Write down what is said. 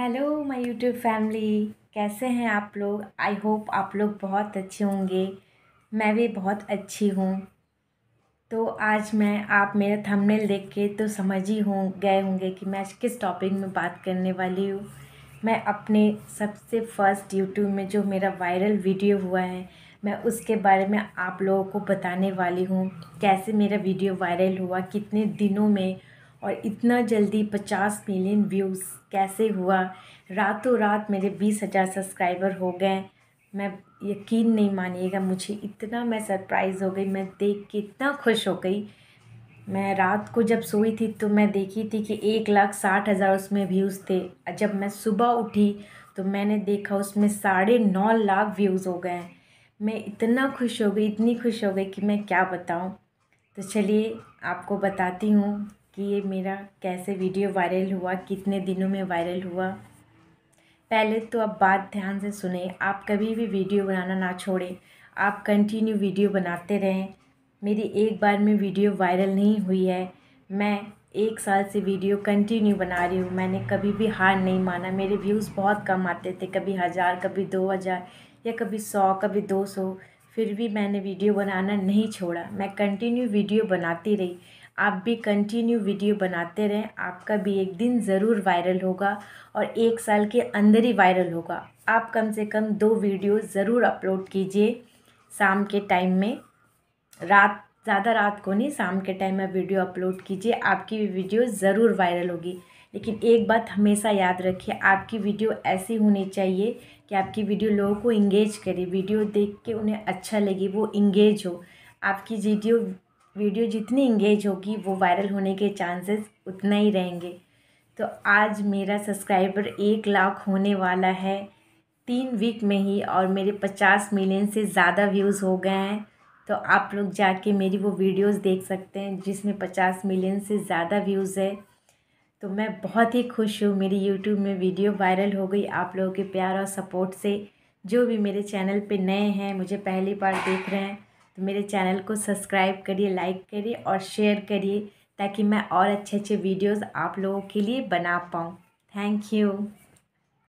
hello my YouTube family कैसे हैं आप लोग आई होप आप लोग बहुत अच्छे होंगे मैं भी बहुत अच्छी हूँ तो आज मैं आप मेरा थंबनेल देख के तो समझ ही हो गए होंगे कि मैं आज किस टॉपिक में बात करने वाली हूँ मैं अपने सबसे फ़र्स्ट यूट्यूब में जो मेरा वायरल वीडियो हुआ है मैं उसके बारे में आप लोगों को बताने वाली हूँ कैसे मेरा वीडियो वायरल हुआ कितने दिनों में और इतना जल्दी पचास मिलियन व्यूज़ कैसे हुआ रातों रात मेरे बीस हज़ार सब्सक्राइबर हो गए मैं यकीन नहीं मानिएगा मुझे इतना मैं सरप्राइज़ हो गई मैं देख के इतना खुश हो गई मैं रात को जब सोई थी तो मैं देखी थी कि एक लाख साठ हज़ार उसमें व्यूज़ थे जब मैं सुबह उठी तो मैंने देखा उसमें साढ़े नौ लाख व्यूज़ हो गए मैं इतना खुश हो गई इतनी खुश हो गई कि मैं क्या बताऊँ तो चलिए आपको बताती हूँ कि ये मेरा कैसे वीडियो वायरल हुआ कितने दिनों में वायरल हुआ पहले तो आप बात ध्यान से सुने आप कभी भी वीडियो बनाना ना छोड़ें आप कंटिन्यू वीडियो बनाते रहें मेरी एक बार में वीडियो वायरल नहीं हुई है मैं एक साल से वीडियो कंटिन्यू बना रही हूँ मैंने कभी भी हार नहीं माना मेरे व्यूज़ बहुत कम आते थे कभी हज़ार कभी दो हज़ार या कभी सौ कभी दो सौ फिर भी मैंने वीडियो बनाना नहीं छोड़ा मैं कंटिन्यू वीडियो बनाती रही आप भी कंटिन्यू वीडियो बनाते रहें आपका भी एक दिन ज़रूर वायरल होगा और एक साल के अंदर ही वायरल होगा आप कम से कम दो वीडियो ज़रूर अपलोड कीजिए शाम के टाइम में रात ज़्यादा रात को नहीं शाम के टाइम में वीडियो अपलोड कीजिए आपकी भी वीडियो ज़रूर वायरल होगी लेकिन एक बात हमेशा याद रखिए आपकी वीडियो ऐसी होनी चाहिए कि आपकी वीडियो लोगों को इंगेज करे वीडियो देख के उन्हें अच्छा लगे वो इंगेज हो आपकी वीडियो वीडियो जितनी इंगेज होगी वो वायरल होने के चांसेस उतना ही रहेंगे तो आज मेरा सब्सक्राइबर एक लाख होने वाला है तीन वीक में ही और मेरे पचास मिलियन से ज़्यादा व्यूज़ हो गए हैं तो आप लोग जाके मेरी वो वीडियोस देख सकते हैं जिसमें पचास मिलियन से ज़्यादा व्यूज़ है तो मैं बहुत ही खुश हूँ मेरी यूट्यूब में वीडियो वायरल हो गई आप लोगों के प्यार और सपोर्ट से जो भी मेरे चैनल पे नए हैं मुझे पहली बार देख रहे हैं तो मेरे चैनल को सब्सक्राइब करिए लाइक करिए और शेयर करिए ताकि मैं और अच्छे अच्छे वीडियोस आप लोगों के लिए बना पाऊँ थैंक यू